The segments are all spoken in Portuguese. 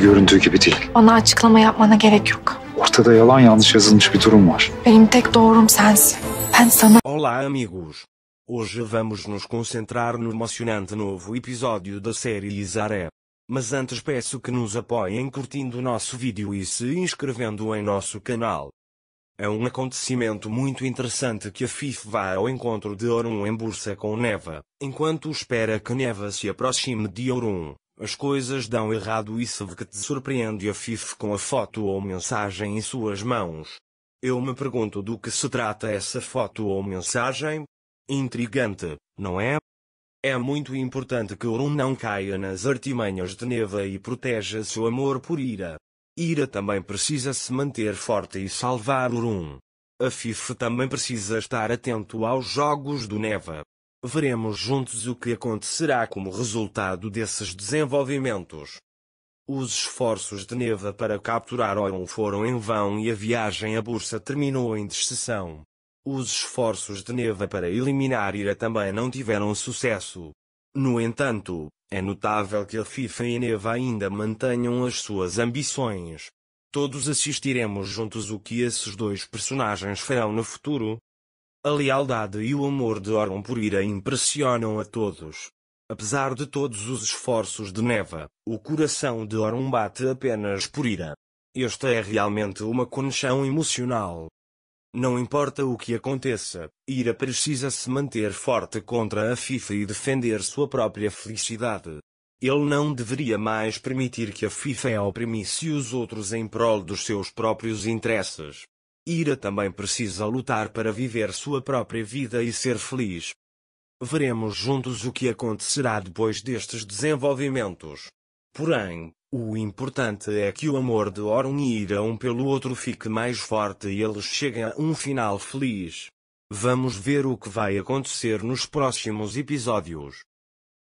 göründüğü gibi değil. Bana açıklama yapmana gerek yok. Ortada yalan yanlış yazılmış bir durum var. Benim tek doğrum sensin. Ben sana... Olá amigos. Hoje vamos nos concentrar no emocionante novo episódio da série Isaré. Mas antes peço que nos apoiem curtindo o nosso vídeo e se inscrevendo em nosso canal. É um acontecimento muito interessante que a FIF vá ao encontro de Orun em Bursa com Neva, enquanto espera que Neva se aproxime de Orun, as coisas dão errado e que te surpreende a FIF com a foto ou mensagem em suas mãos. Eu me pergunto do que se trata essa foto ou mensagem. Intrigante, não é? É muito importante que Orun não caia nas artimanhas de Neva e proteja seu amor por Ira. Ira também precisa se manter forte e salvar Orun. A FIF também precisa estar atento aos jogos do Neva. Veremos juntos o que acontecerá como resultado desses desenvolvimentos. Os esforços de Neva para capturar Orion foram em vão e a viagem à Bursa terminou em descessão. Os esforços de Neva para eliminar Ira também não tiveram sucesso. No entanto, é notável que a FIFA e a Neva ainda mantenham as suas ambições. Todos assistiremos juntos o que esses dois personagens farão no futuro, a lealdade e o amor de Oron por Ira impressionam a todos. Apesar de todos os esforços de Neva, o coração de Oron bate apenas por Ira. Esta é realmente uma conexão emocional. Não importa o que aconteça, Ira precisa se manter forte contra a FIFA e defender sua própria felicidade. Ele não deveria mais permitir que a FIFA oprimisse os outros em prol dos seus próprios interesses. Ira também precisa lutar para viver sua própria vida e ser feliz. Veremos juntos o que acontecerá depois destes desenvolvimentos. Porém, o importante é que o amor de Orun e Ira um pelo outro fique mais forte e eles cheguem a um final feliz. Vamos ver o que vai acontecer nos próximos episódios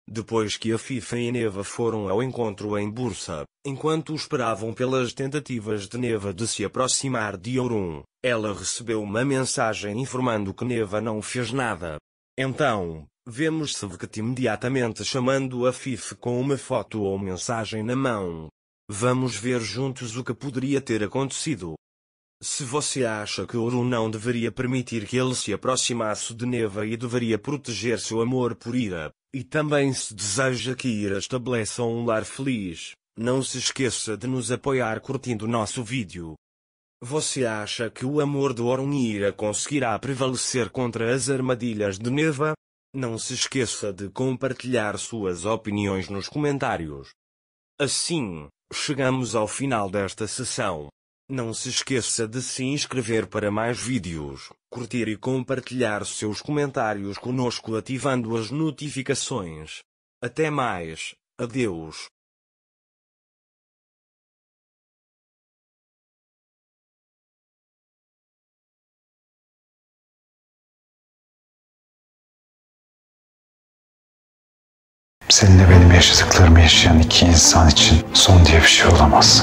depois que a FIFA e Neva foram ao encontro em Bursa, enquanto esperavam pelas tentativas de Neva de se aproximar de Orum, ela recebeu uma mensagem informando que Neva não fez nada. Então, vemos Sevkat imediatamente chamando a FIFA com uma foto ou mensagem na mão. Vamos ver juntos o que poderia ter acontecido. Se você acha que Oru não deveria permitir que ele se aproximasse de Neva e deveria proteger seu amor por Ira, e também se deseja que Ira estabeleça um lar feliz, não se esqueça de nos apoiar curtindo nosso vídeo. Você acha que o amor de Orun e Ira conseguirá prevalecer contra as armadilhas de Neva? Não se esqueça de compartilhar suas opiniões nos comentários. Assim, chegamos ao final desta sessão. Não se esqueça de se inscrever para mais vídeos, curtir e compartilhar seus comentários conosco ativando as notificações. Até mais, adeus. Seninle benim yaşadıklarımı yaşayan iki insan için son diye bir şey olamaz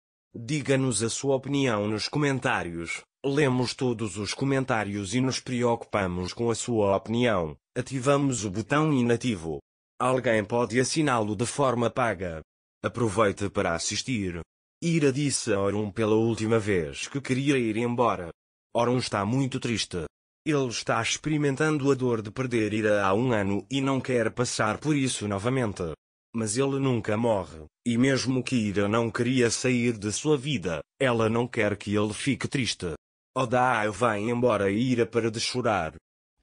Diga-nos a sua opinião nos comentários. Lemos todos os comentários e nos preocupamos com a sua opinião. Ativamos o botão inativo. Alguém pode assiná-lo de forma paga. Aproveite para assistir. Ira disse a Orun pela última vez que queria ir embora. Orun está muito triste. Ele está experimentando a dor de perder Ira há um ano e não quer passar por isso novamente mas ele nunca morre, e mesmo que Ira não queria sair de sua vida, ela não quer que ele fique triste. Odaio oh, vai embora e Ira para de chorar.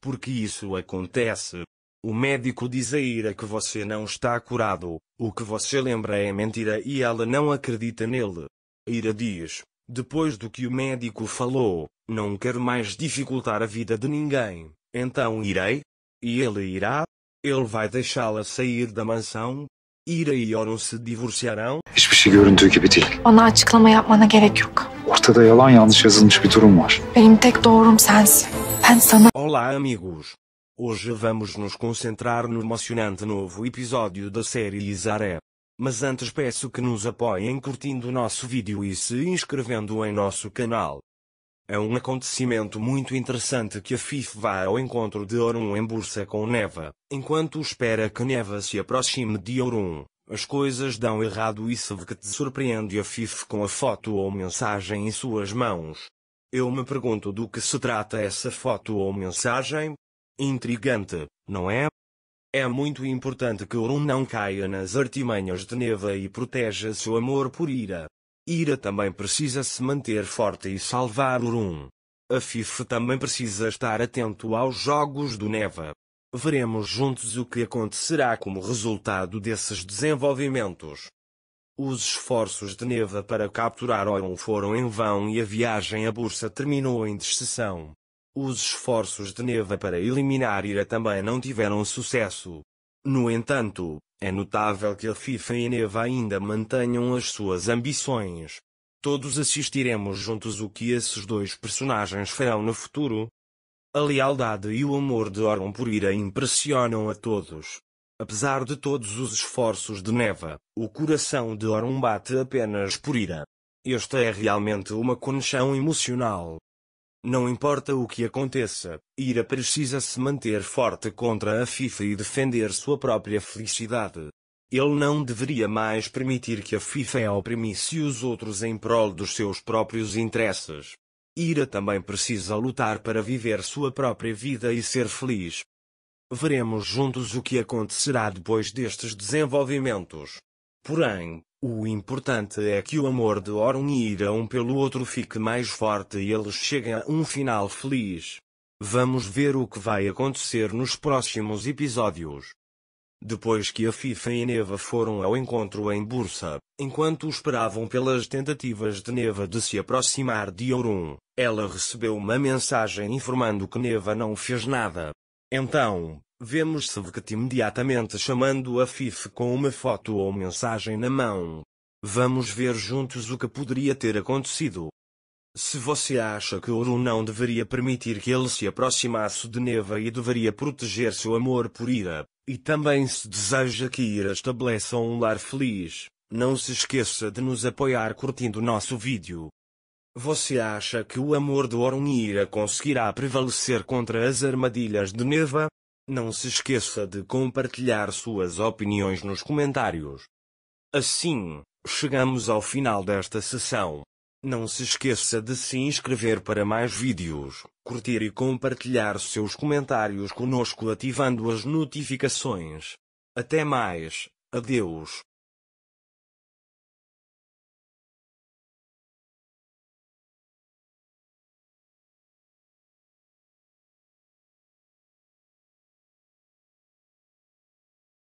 Porque isso acontece. O médico diz a Ira que você não está curado, o que você lembra é mentira e ela não acredita nele. Ira diz, depois do que o médico falou, não quero mais dificultar a vida de ninguém, então irei? E ele irá? Ele vai deixá-la sair da mansão? İra Yoros'u divorciarão? Hiçbir şey göründüğü gibi değil. açıklama yapmana gerek yok. Ortada yalan yanlış yazılmış bir durum var. Benim tek doğrum sensin. Ben sana... Olá amigos. Hoje vamos nos concentrar no emocionante novo episódio da série Isaré. Mas antes peço que nos apoiem curtindo o nosso vídeo e se inscrevendo em nosso canal. É um acontecimento muito interessante que a FIF vá ao encontro de Orun em bursa com Neva, enquanto espera que Neva se aproxime de Orun. As coisas dão errado e Sevket surpreende a FIF com a foto ou mensagem em suas mãos. Eu me pergunto do que se trata essa foto ou mensagem? Intrigante, não é? É muito importante que Orun não caia nas artimanhas de Neva e proteja seu amor por Ira. Ira também precisa se manter forte e salvar Urum. A FIFA também precisa estar atento aos jogos do Neva. Veremos juntos o que acontecerá como resultado desses desenvolvimentos. Os esforços de Neva para capturar Orion foram em vão e a viagem à Bursa terminou em decepção. Os esforços de Neva para eliminar Ira também não tiveram sucesso. No entanto, é notável que a FIFA e a Neva ainda mantenham as suas ambições. Todos assistiremos juntos o que esses dois personagens farão no futuro. A lealdade e o amor de Oron por Ira impressionam a todos. Apesar de todos os esforços de Neva, o coração de Oron bate apenas por Ira. Esta é realmente uma conexão emocional. Não importa o que aconteça, Ira precisa se manter forte contra a FIFA e defender sua própria felicidade. Ele não deveria mais permitir que a FIFA a oprimisse os outros em prol dos seus próprios interesses. Ira também precisa lutar para viver sua própria vida e ser feliz. Veremos juntos o que acontecerá depois destes desenvolvimentos. Porém, o importante é que o amor de Orun e Ira um pelo outro fique mais forte e eles cheguem a um final feliz. Vamos ver o que vai acontecer nos próximos episódios. Depois que a FIFA e Neva foram ao encontro em Bursa, enquanto esperavam pelas tentativas de Neva de se aproximar de Orun, ela recebeu uma mensagem informando que Neva não fez nada. Então, Vemos Sevket imediatamente chamando a Fife com uma foto ou mensagem na mão. Vamos ver juntos o que poderia ter acontecido. Se você acha que Ouro não deveria permitir que ele se aproximasse de Neva e deveria proteger seu amor por Ira, e também se deseja que Ira estabeleça um lar feliz, não se esqueça de nos apoiar curtindo nosso vídeo. Você acha que o amor de Ouro e Ira conseguirá prevalecer contra as armadilhas de Neva? Não se esqueça de compartilhar suas opiniões nos comentários. Assim, chegamos ao final desta sessão. Não se esqueça de se inscrever para mais vídeos, curtir e compartilhar seus comentários conosco ativando as notificações. Até mais, adeus.